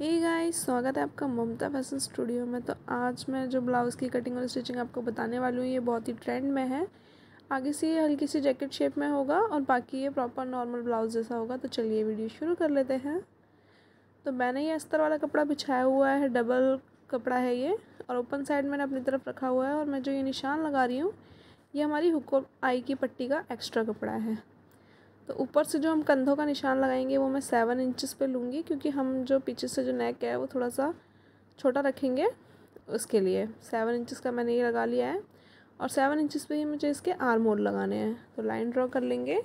ये गाइस स्वागत है आपका ममता फैशन स्टूडियो में तो आज मैं जो ब्लाउज़ की कटिंग और स्टिचिंग आपको बताने वाली हूँ ये बहुत ही ट्रेंड में है आगे से ये हल्की सी जैकेट शेप में होगा और बाकी ये प्रॉपर नॉर्मल ब्लाउज़ जैसा होगा तो चलिए वीडियो शुरू कर लेते हैं तो मैंने ये अस्तर वाला कपड़ा बिछाया हुआ है डबल कपड़ा है ये और ओपन साइड मैंने अपनी तरफ रखा हुआ है और मैं जो ये निशान लगा रही हूँ ये हमारी हुक् आई की पट्टी का एक्स्ट्रा कपड़ा है तो ऊपर से जो हम कंधों का निशान लगाएंगे वो मैं सेवन इंचेस पे लूँगी क्योंकि हम जो पीछे से जो नेक है वो थोड़ा सा छोटा रखेंगे उसके लिए सेवन इंचेस का मैंने ये लगा लिया है और सेवन इंचेस पे ही मुझे इसके आर्म होल लगाने हैं तो लाइन ड्रॉ कर लेंगे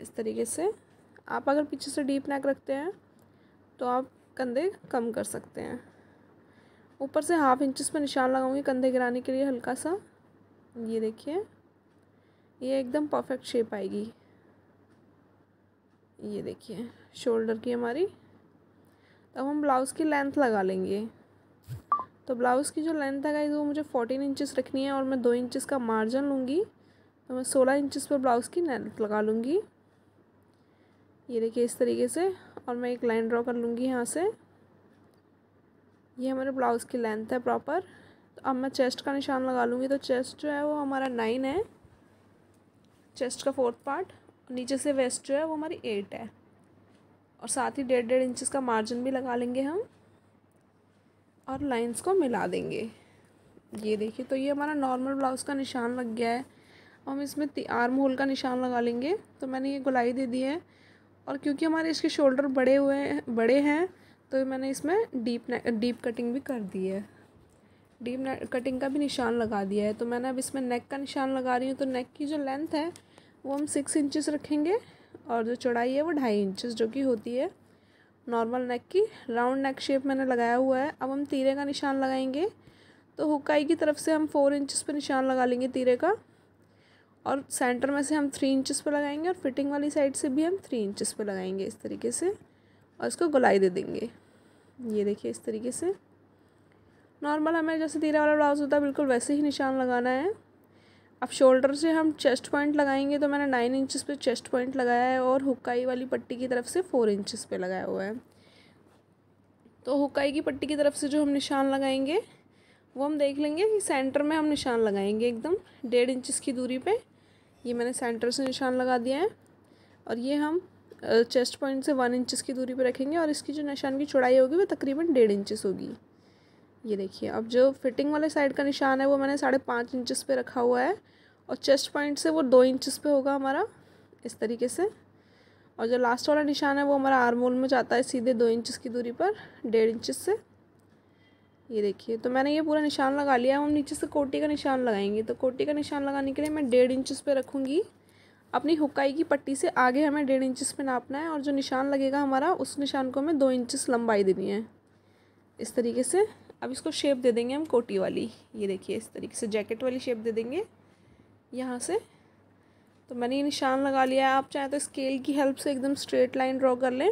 इस तरीके से आप अगर पीछे से डीप नेक रखते हैं तो आप कंधे कम कर सकते हैं ऊपर से हाफ इंचज़ पर निशान लगाऊँगी कंधे गिराने के लिए हल्का सा ये देखिए ये एकदम परफेक्ट शेप आएगी ये देखिए शोल्डर की हमारी अब हम ब्लाउज़ की लेंथ लगा लेंगे तो ब्लाउज़ की जो लेंथ है गाइज वो मुझे फोर्टीन इंचेस रखनी है और मैं दो इंचेस का मार्जिन लूँगी तो मैं सोलह इंचेस पर ब्लाउज़ की लेंथ लगा लूँगी ये देखिए इस तरीके से और मैं एक लाइन ड्रॉ कर लूँगी यहाँ से ये हमारे ब्लाउज़ की लेंथ है प्रॉपर तो अब मैं चेस्ट का निशान लगा लूँगी तो चेस्ट जो है वो हमारा नाइन है चेस्ट का फोर्थ पार्ट नीचे से वेस्ट जो है वो हमारी एट है और साथ ही डेढ़ डेढ़ इंचज़ का मार्जिन भी लगा लेंगे हम और लाइंस को मिला देंगे ये देखिए तो ये हमारा नॉर्मल ब्लाउज़ का निशान लग गया है हम इसमें आर्म होल का निशान लगा लेंगे तो मैंने ये गुलाई दे दी है और क्योंकि हमारे इसके शोल्डर बड़े हुए हैं बड़े हैं तो मैंने इसमें डीप डीप कटिंग भी कर दी है डीप कटिंग का भी निशान लगा दिया है तो मैंने अब इसमें नेक का निशान लगा रही हूँ तो नेक की जो लेंथ है वो हम सिक्स इंचेस रखेंगे और जो चौड़ाई है वो ढाई इंचेस जो कि होती है नॉर्मल नेक की राउंड नेक शेप मैंने लगाया हुआ है अब हम तीरे का निशान लगाएंगे तो हुकाई की तरफ से हम फोर इंचेस पर निशान लगा लेंगे तीरे का और सेंटर में से हम थ्री इंचज़ पर लगाएंगे और फिटिंग वाली साइड से भी हम थ्री इंचेस पर लगाएंगे इस तरीके से और इसको गुलाई दे देंगे ये देखिए इस तरीके से नॉर्मल हमें जैसे तीरे वाला ब्लाउज़ होता है बिल्कुल वैसे ही निशान लगाना है अब शोल्डर से हम चेस्ट पॉइंट लगाएंगे तो मैंने नाइन इंचज़ पे चेस्ट पॉइंट लगाया है और हुकाई वाली पट्टी की तरफ से फोर इंचेस पे लगाया हुआ है तो हुकाई की पट्टी की तरफ से जो हम निशान लगाएंगे वो हम देख लेंगे कि सेंटर में हम निशान लगाएंगे एकदम डेढ़ इंचेस की दूरी पर ये मैंने सेंटर से निशान लगा दिया है और ये हम चेस्ट पॉइंट से वन इंचेस की दूरी पर रखेंगे और इसकी जो निशान की चौड़ाई होगी वो तकरीबन डेढ़ इंचेस होगी ये देखिए अब जो फिटिंग वाले साइड का निशान है वो मैंने साढ़े पाँच इंचज़ पे रखा हुआ है और चेस्ट पॉइंट से वो दो इंचज़ पे होगा हमारा इस तरीके से और जो लास्ट वाला निशान है वो हमारा आर्मोल में जाता है सीधे दो इंचज़ की दूरी पर डेढ़ इंचज़ से ये देखिए तो मैंने ये पूरा निशान लगा लिया हम नीचे से कोटी का निशान लगाएंगे तो कोटी का निशान लगाने के लिए मैं डेढ़ इंचज़ पे रखूँगी अपनी हुकाई की पट्टी से आगे हमें डेढ़ इंचज़ पे नापना है और जो निशान लगेगा हमारा उस निशान को हमें दो इंचज़ लंबाई देनी है इस तरीके से अब इसको शेप दे देंगे हम कोटी वाली ये देखिए इस तरीके से जैकेट वाली शेप दे देंगे यहाँ से तो मैंने ये निशान लगा लिया है आप चाहें तो स्केल की हेल्प से एकदम स्ट्रेट लाइन ड्रॉ कर लें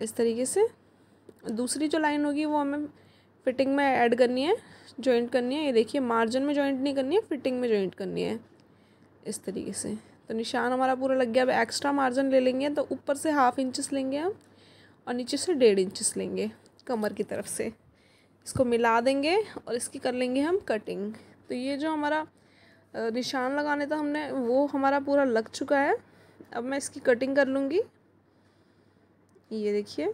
इस तरीके से दूसरी जो लाइन होगी वो हमें फिटिंग में ऐड करनी है जॉइंट करनी है ये देखिए मार्जिन में जॉइंट नहीं करनी है फिटिंग में जॉइंट करनी है इस तरीके से तो निशान हमारा पूरा लग गया अब एक्स्ट्रा मार्जिन ले लेंगे तो ऊपर से हाफ इंचेस लेंगे हम और नीचे से डेढ़ इंचेस लेंगे कमर की तरफ से इसको मिला देंगे और इसकी कर लेंगे हम कटिंग तो ये जो हमारा निशान लगाने था हमने वो हमारा पूरा लग चुका है अब मैं इसकी कटिंग कर लूँगी ये देखिए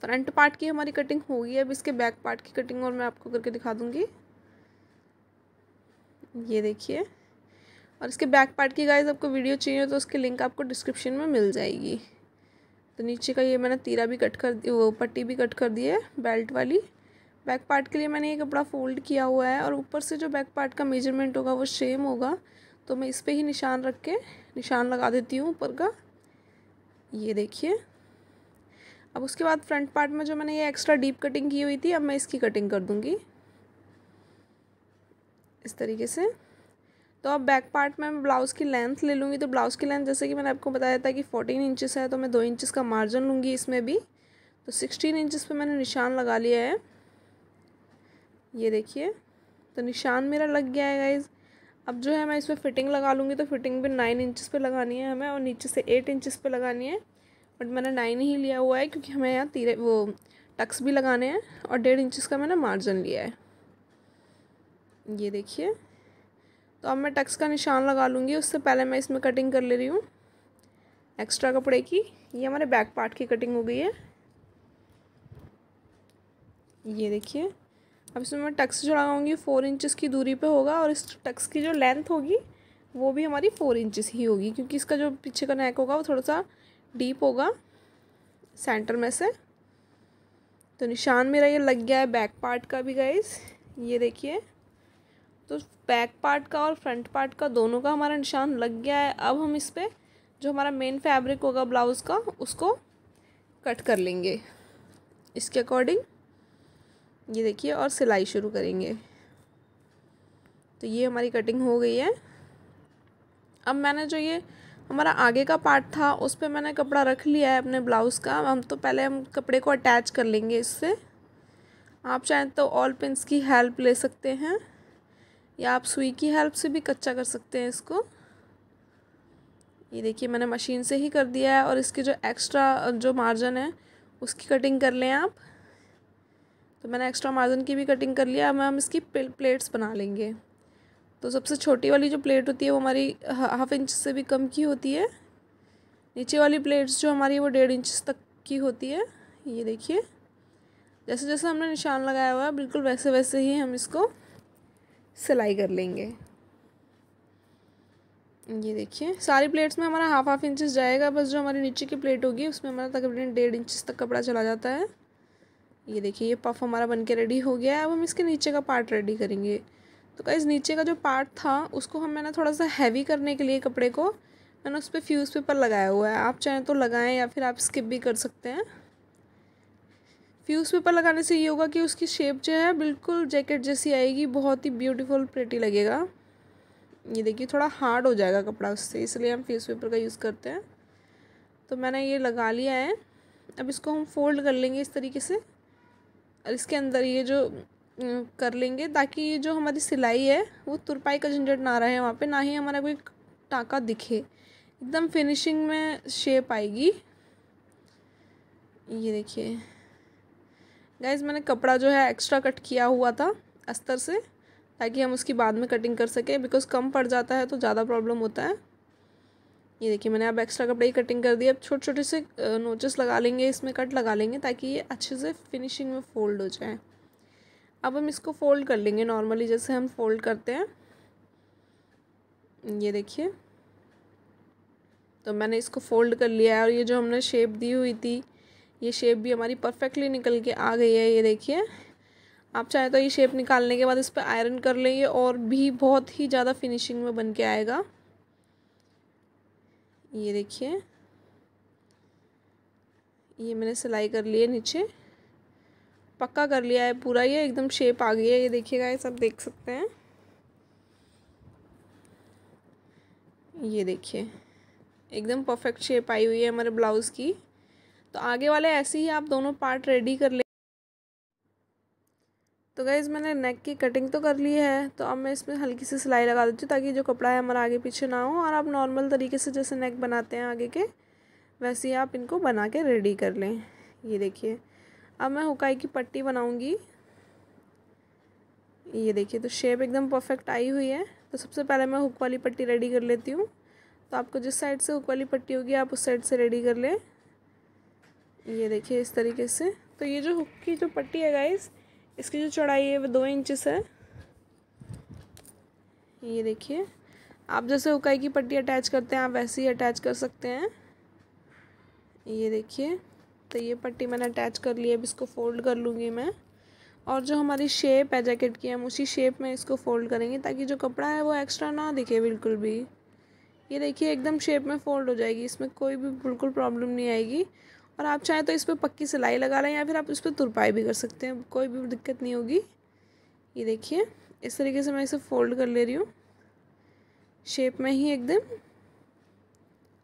फ्रंट पार्ट की हमारी कटिंग होगी अब इसके बैक पार्ट की कटिंग और मैं आपको करके दिखा दूँगी ये देखिए और इसके बैक पार्ट की गाइस आपको वीडियो चाहिए तो उसकी लिंक आपको डिस्क्रिप्शन में मिल जाएगी तो नीचे का ये मैंने तीरा भी कट कर वो पट्टी भी कट कर दी है बेल्ट वाली बैक पार्ट के लिए मैंने ये कपड़ा फोल्ड किया हुआ है और ऊपर से जो बैक पार्ट का मेजरमेंट होगा वो सेम होगा तो मैं इस पर ही निशान रख के निशान लगा देती हूँ ऊपर का ये देखिए अब उसके बाद फ्रंट पार्ट में जो मैंने ये एक्स्ट्रा डीप कटिंग की हुई थी अब मैं इसकी कटिंग कर दूँगी इस तरीके से तो अब बैक पार्ट में मैं ब्लाउज़ की लेंथ ले लूँगी तो ब्लाउज़ की लेंथ जैसे कि मैंने आपको बताया था कि फोर्टीन इंचेस है तो मैं दो इंचेस का मार्जिन लूँगी इसमें भी तो सिक्सटीन इंचेस पे मैंने निशान लगा लिया है ये देखिए तो निशान मेरा लग गया है गाइज़ अब जो है मैं इसमें फ़िटिंग लगा लूँगी तो फिटिंग भी नाइन इंचज़ पर लगानी है हमें और नीचे से एट इंचज़ पर लगानी है बट मैंने नाइन ही लिया हुआ है क्योंकि हमें यहाँ तीरे वो टक्स भी लगाने हैं और डेढ़ इंचज़ का मैंने मार्जिन लिया है ये देखिए तो अब मैं टक्स का निशान लगा लूँगी उससे पहले मैं इसमें कटिंग कर ले रही हूँ एक्स्ट्रा कपड़े की ये हमारे बैक पार्ट की कटिंग हो गई है ये देखिए अब इसमें मैं टक्स जो लगाऊँगी फ़ोर इंचज़ की दूरी पे होगा और इस टक्स की जो लेंथ होगी वो भी हमारी फ़ोर इंचज़ ही होगी क्योंकि इसका जो पीछे का नेक होगा वो थोड़ा सा डीप होगा सेंटर में से तो निशान मेरा ये लग गया है बैक पार्ट का भी गाइज ये देखिए तो बैक पार्ट का और फ्रंट पार्ट का दोनों का हमारा निशान लग गया है अब हम इस पर जो हमारा मेन फैब्रिक होगा ब्लाउज़ का उसको कट कर लेंगे इसके अकॉर्डिंग ये देखिए और सिलाई शुरू करेंगे तो ये हमारी कटिंग हो गई है अब मैंने जो ये हमारा आगे का पार्ट था उस पर मैंने कपड़ा रख लिया है अपने ब्लाउज़ का हम तो पहले हम कपड़े को अटैच कर लेंगे इससे आप चाहें तो ऑल पिंस की हेल्प ले सकते हैं या आप सुई की हेल्प से भी कच्चा कर सकते हैं इसको ये देखिए मैंने मशीन से ही कर दिया है और इसके जो एक्स्ट्रा जो मार्जिन है उसकी कटिंग कर लें आप तो मैंने एक्स्ट्रा मार्जिन की भी कटिंग कर लिया अब हम इसकी प्लेट्स बना लेंगे तो सबसे छोटी वाली जो प्लेट होती है वो हमारी हाफ इंच से भी कम की होती है नीचे वाली प्लेट्स जो हमारी वो डेढ़ इंच तक की होती है ये देखिए जैसे जैसे हमने निशान लगाया हुआ है बिल्कुल वैसे वैसे ही हम इसको सिलाई कर लेंगे ये देखिए सारी प्लेट्स में हमारा हाफ हाफ इंचेस जाएगा बस जो हमारी नीचे की प्लेट होगी उसमें हमारा तकरीबन डेढ़ इंचेस तक कपड़ा चला जाता है ये देखिए ये पफ हमारा बन के रेडी हो गया है अब हम इसके नीचे का पार्ट रेडी करेंगे तो कई नीचे का जो पार्ट था उसको हम मैंने थोड़ा सा हैवी करने के लिए कपड़े को मैंने उस पर फ्यूज़ पेपर लगाया हुआ है आप चाहें तो लगाएँ या फिर आप स्किप भी कर सकते हैं फ्यूज़ पेपर लगाने से ये होगा कि उसकी शेप जो है बिल्कुल जैकेट जैसी आएगी बहुत ही ब्यूटीफुल प्रेटी लगेगा ये देखिए थोड़ा हार्ड हो जाएगा कपड़ा उससे इसलिए हम फ्यूज़ पेपर का यूज़ करते हैं तो मैंने ये लगा लिया है अब इसको हम फोल्ड कर लेंगे इस तरीके से और इसके अंदर ये जो कर लेंगे ताकि ये जो हमारी सिलाई है वो तुरपाई का झंझट ना रहे वहाँ पे ना ही हमारा कोई टाका दिखे एकदम फिनिशिंग में शेप आएगी ये देखिए गाइज मैंने कपड़ा जो है एक्स्ट्रा कट किया हुआ था अस्तर से ताकि हम उसकी बाद में कटिंग कर सकें बिकॉज कम पड़ जाता है तो ज़्यादा प्रॉब्लम होता है ये देखिए मैंने अब एक्स्ट्रा कपड़े की कटिंग कर दी अब छोटे छोटे से नोचेस लगा लेंगे इसमें कट लगा लेंगे ताकि ये अच्छे से फिनिशिंग में फोल्ड हो जाए अब हम इसको फोल्ड कर लेंगे नॉर्मली जैसे हम फोल्ड करते हैं ये देखिए तो मैंने इसको फोल्ड कर लिया है और ये जो हमने शेप दी हुई थी ये शेप भी हमारी परफेक्टली निकल के आ गई है ये देखिए आप चाहे तो ये शेप निकालने के बाद इस पर आयरन कर लेंगे और भी बहुत ही ज़्यादा फिनिशिंग में बन के आएगा ये देखिए ये मैंने सिलाई कर ली है नीचे पक्का कर लिया है पूरा ये एकदम शेप आ गई है ये देखिएगा ये सब देख सकते हैं ये देखिए एकदम परफेक्ट शेप आई हुई है हमारे ब्लाउज़ की तो आगे वाले ऐसे ही आप दोनों पार्ट रेडी कर ले तो गई मैंने नेक की कटिंग तो कर ली है तो अब मैं इसमें हल्की सी सिलाई लगा देती हूँ ताकि जो कपड़ा है हमारा आगे पीछे ना हो और आप नॉर्मल तरीके से जैसे नेक बनाते हैं आगे के वैसे ही आप इनको बना के रेडी कर लें ये देखिए अब मैं हुकाई की पट्टी बनाऊँगी ये देखिए तो शेप एकदम परफेक्ट आई हुई है तो सबसे पहले मैं हुक वाली पट्टी रेडी कर लेती हूँ तो आपको जिस साइड से हुक वाली पट्टी होगी आप उस साइड से रेडी कर लें ये देखिए इस तरीके से तो ये जो हुक की जो पट्टी है गाइस इसकी जो चौड़ाई है वो दो इंचेस है ये देखिए आप जैसे हुकाई की पट्टी अटैच करते हैं आप वैसे ही अटैच कर सकते हैं ये देखिए तो ये पट्टी मैंने अटैच कर ली अब इसको फोल्ड कर लूँगी मैं और जो हमारी शेप है जैकेट की हम उसी शेप में इसको फोल्ड करेंगे ताकि जो कपड़ा है वो एक्स्ट्रा ना दिखे बिल्कुल भी ये देखिए एकदम शेप में फोल्ड हो जाएगी इसमें कोई भी बिल्कुल प्रॉब्लम नहीं आएगी और आप चाहें तो इस पर पक्की सिलाई लगा लें या फिर आप इस पर तुरपाई भी कर सकते हैं कोई भी दिक्कत नहीं होगी ये देखिए इस तरीके से मैं इसे फोल्ड कर ले रही हूँ शेप में ही एकदम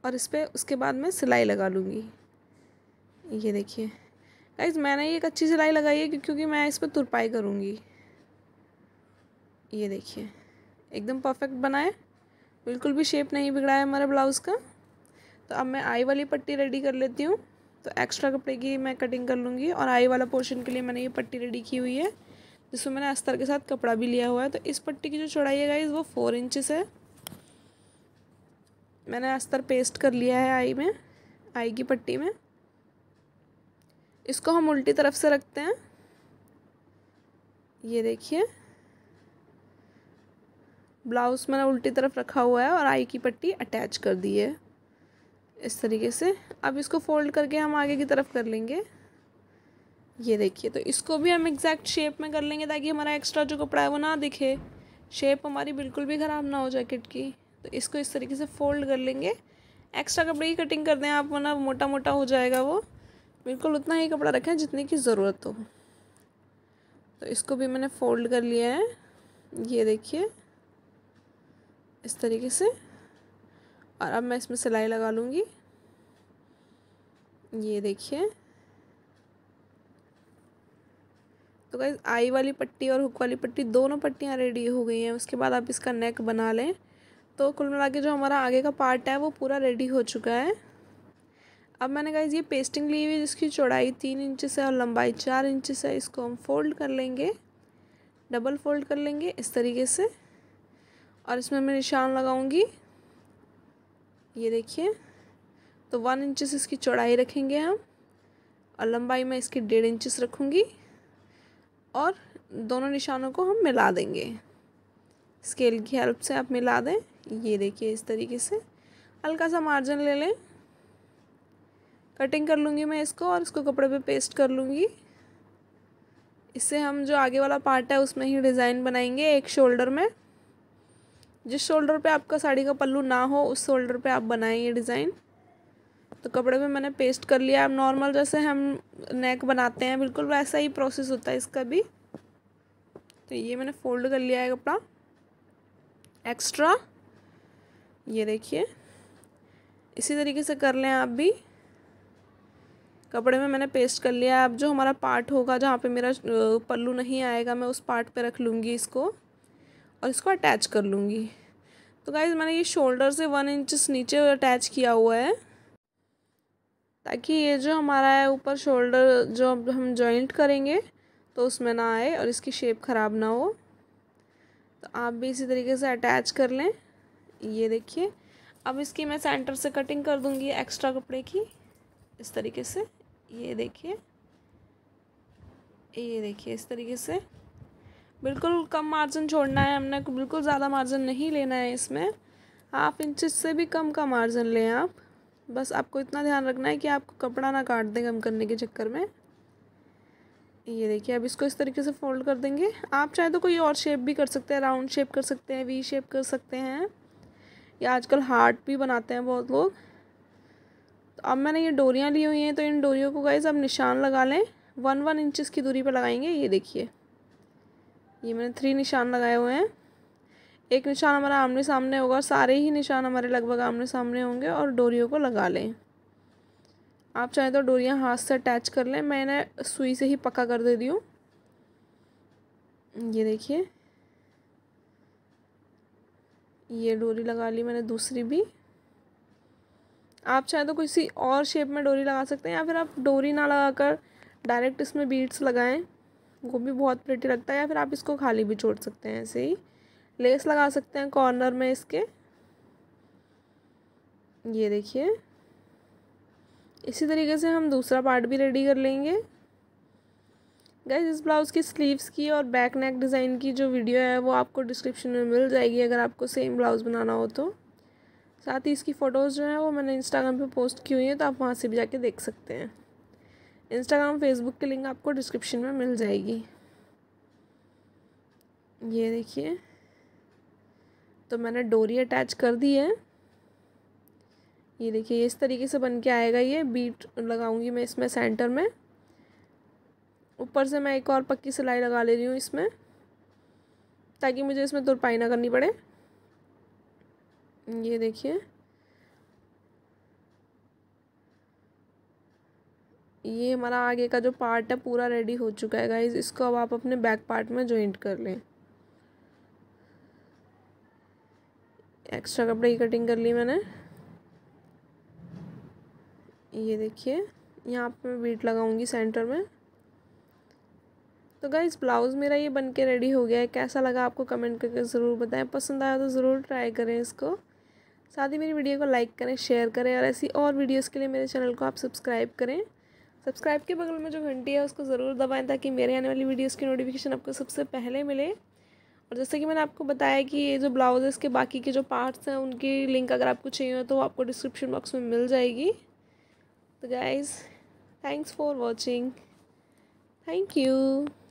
और इस पर उसके बाद मैं सिलाई लगा लूँगी ये देखिए गाइज मैंने ये एक अच्छी सिलाई लगाई है क्योंकि मैं इस पर तुरपाई करूँगी ये देखिए एकदम परफेक्ट बनाए बिल्कुल भी शेप नहीं बिगड़ा है हमारे ब्लाउज़ का तो अब मैं आई वाली पट्टी रेडी कर लेती हूँ तो एक्स्ट्रा कपड़े की मैं कटिंग कर लूँगी और आई वाला पोर्शन के लिए मैंने ये पट्टी रेडी की हुई है जिसमें मैंने अस्तर के साथ कपड़ा भी लिया हुआ है तो इस पट्टी की जो चौड़ाई है गाइज वो फोर इंचज़ है मैंने अस्तर पेस्ट कर लिया है आई में आई की पट्टी में इसको हम उल्टी तरफ से रखते हैं ये देखिए ब्लाउज़ मैंने उल्टी तरफ रखा हुआ है और आई की पट्टी अटैच कर दी है इस तरीके से अब इसको फोल्ड करके हम आगे की तरफ कर लेंगे ये देखिए तो इसको भी हम एग्जैक्ट शेप में कर लेंगे ताकि हमारा एक्स्ट्रा जो कपड़ा है वो ना दिखे शेप हमारी बिल्कुल भी ख़राब ना हो जैकेट की तो इसको इस तरीके से फोल्ड कर लेंगे एक्स्ट्रा कपड़े की कटिंग कर दें आप वरना मोटा मोटा हो जाएगा वो बिल्कुल उतना ही कपड़ा रखें जितने की ज़रूरत हो तो इसको भी मैंने फोल्ड कर लिया है ये देखिए इस तरीके से और अब मैं इसमें सिलाई लगा लूँगी ये देखिए तो गाइज आई वाली पट्टी और हुक वाली पट्टी दोनों पट्टियाँ रेडी हो गई हैं उसके बाद आप इसका नेक बना लें तो कुल मिला के जो हमारा आगे का पार्ट है वो पूरा रेडी हो चुका है अब मैंने गाइज ये पेस्टिंग ली हुई जिसकी चौड़ाई तीन इंच है और लंबाई चार इंच है इसको हम फोल्ड कर लेंगे डबल फोल्ड कर लेंगे इस तरीके से और इसमें मैं निशान लगाऊंगी ये देखिए तो वन इंचेस इसकी चौड़ाई रखेंगे हम और लंबाई में इसकी डेढ़ इंचेस रखूँगी और दोनों निशानों को हम मिला देंगे स्केल की हेल्प से आप मिला दें ये देखिए इस तरीके से हल्का सा मार्जिन ले लें कटिंग कर लूँगी मैं इसको और इसको कपड़े पे पेस्ट कर लूँगी इससे हम जो आगे वाला पार्ट है उसमें ही डिज़ाइन बनाएंगे एक शोल्डर में जिस शोल्डर पे आपका साड़ी का पल्लू ना हो उस शोल्डर पे आप बनाएं ये डिज़ाइन तो कपड़े पे मैंने पेस्ट कर लिया अब नॉर्मल जैसे हम नेक बनाते हैं बिल्कुल वैसा ही प्रोसेस होता है इसका भी तो ये मैंने फोल्ड कर लिया है कपड़ा एक्स्ट्रा ये देखिए इसी तरीके से कर लें आप भी कपड़े में मैंने पेस्ट कर लिया अब जो हमारा पार्ट होगा जहाँ पे मेरा पल्लू नहीं आएगा मैं उस पार्ट पे रख लूँगी इसको और इसको अटैच कर लूँगी तो गाइज मैंने ये शोल्डर से वन इंच नीचे अटैच किया हुआ है ताकि ये जो हमारा है ऊपर शोल्डर जो हम जॉइंट करेंगे तो उसमें ना आए और इसकी शेप ख़राब ना हो तो आप भी इसी तरीके से अटैच कर लें ये देखिए अब इसकी मैं सेंटर से कटिंग कर दूँगी एक्स्ट्रा कपड़े की इस तरीके से ये देखिए ये देखिए इस तरीके से बिल्कुल कम मार्जिन छोड़ना है हमने बिल्कुल ज़्यादा मार्जिन नहीं लेना है इसमें हाफ इंच से भी कम का मार्जिन लें आप बस आपको इतना ध्यान रखना है कि आपको कपड़ा ना काट दें कम करने के चक्कर में ये देखिए अब इसको इस तरीके से फोल्ड कर देंगे आप चाहे तो कोई और शेप भी कर सकते हैं राउंड शेप कर सकते हैं वी शेप कर सकते हैं या आजकल हार्ट भी बनाते हैं बहुत लोग तो अब मैंने ये डोरियाँ ली हुई हैं तो इन डोरियों को गाइज आप निशान लगा लें वन वन इंचज़ की दूरी पर लगाएंगे ये देखिए ये मैंने थ्री निशान लगाए हुए हैं एक निशान हमारा आमने सामने होगा और सारे ही निशान हमारे लगभग आमने सामने होंगे और डोरियों को लगा लें आप चाहें तो डोरियाँ हाथ से अटैच कर लें मैं इन्हें सुई से ही पक्का कर दे दी हूँ ये देखिए ये डोरी लगा ली मैंने दूसरी भी आप चाहें तो किसी और शेप में डोरी लगा सकते हैं या फिर आप डोरी ना लगाकर डायरेक्ट इसमें बीड्स लगाएं वो भी बहुत प्रिटी लगता है या फिर आप इसको खाली भी छोड़ सकते हैं ऐसे ही लेस लगा सकते हैं कॉर्नर में इसके ये देखिए इसी तरीके से हम दूसरा पार्ट भी रेडी कर लेंगे गैस इस ब्लाउज़ की स्लीव्स की और बैक नेक डिज़ाइन की जो वीडियो है वो आपको डिस्क्रिप्शन में मिल जाएगी अगर आपको सेम ब्लाउज़ बनाना हो तो साथ ही इसकी फ़ोटोज़ जो है वो मैंने इंस्टाग्राम पे पोस्ट की हुई है तो आप वहाँ से भी जाके देख सकते हैं इंस्टाग्राम फेसबुक की लिंक आपको डिस्क्रिप्शन में मिल जाएगी ये देखिए तो मैंने डोरी अटैच कर दी है ये देखिए इस तरीके से बन के आएगा ये बीट लगाऊंगी मैं इसमें सेंटर में ऊपर से मैं एक और पक्की सिलाई लगा ले रही हूँ इसमें ताकि मुझे इसमें तुरपाई ना करनी पड़े ये देखिए ये हमारा आगे का जो पार्ट है पूरा रेडी हो चुका है गाइज इसको अब आप अपने बैक पार्ट में जॉइंट कर लें एक्स्ट्रा कपड़े की कटिंग कर ली मैंने ये देखिए यहाँ पे मैं बीट लगाऊंगी सेंटर में तो गाइज़ ब्लाउज़ मेरा ये बन के रेडी हो गया है कैसा लगा आपको कमेंट करके ज़रूर बताएं पसंद आया तो ज़रूर ट्राई करें इसको साथ ही मेरी वीडियो को लाइक करें शेयर करें और ऐसी और वीडियोस के लिए मेरे चैनल को आप सब्सक्राइब करें सब्सक्राइब के बगल में जो घंटी है उसको ज़रूर दबाएं ताकि मेरे आने वाली वीडियोस की नोटिफिकेशन आपको सबसे पहले मिले और जैसे कि मैंने आपको बताया कि ये जो ब्लाउज इसके बाकी के जो पार्ट्स हैं उनकी लिंक अगर आपको चाहिए हो तो आपको डिस्क्रिप्शन बॉक्स में मिल जाएगी तो guys thanks for watching thank you